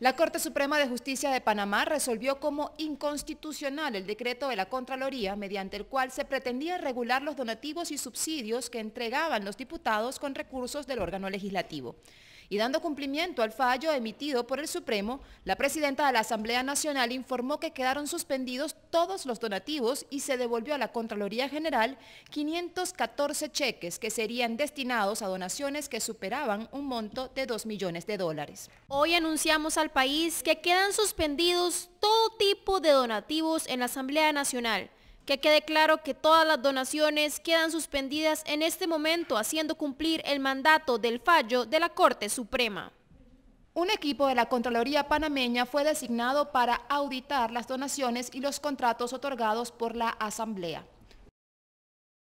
La Corte Suprema de Justicia de Panamá resolvió como inconstitucional el decreto de la Contraloría mediante el cual se pretendía regular los donativos y subsidios que entregaban los diputados con recursos del órgano legislativo. Y dando cumplimiento al fallo emitido por el Supremo, la presidenta de la Asamblea Nacional informó que quedaron suspendidos todos los donativos y se devolvió a la Contraloría General 514 cheques que serían destinados a donaciones que superaban un monto de 2 millones de dólares. Hoy anunciamos al país que quedan suspendidos todo tipo de donativos en la Asamblea Nacional que quede claro que todas las donaciones quedan suspendidas en este momento haciendo cumplir el mandato del fallo de la Corte Suprema. Un equipo de la Contraloría Panameña fue designado para auditar las donaciones y los contratos otorgados por la Asamblea.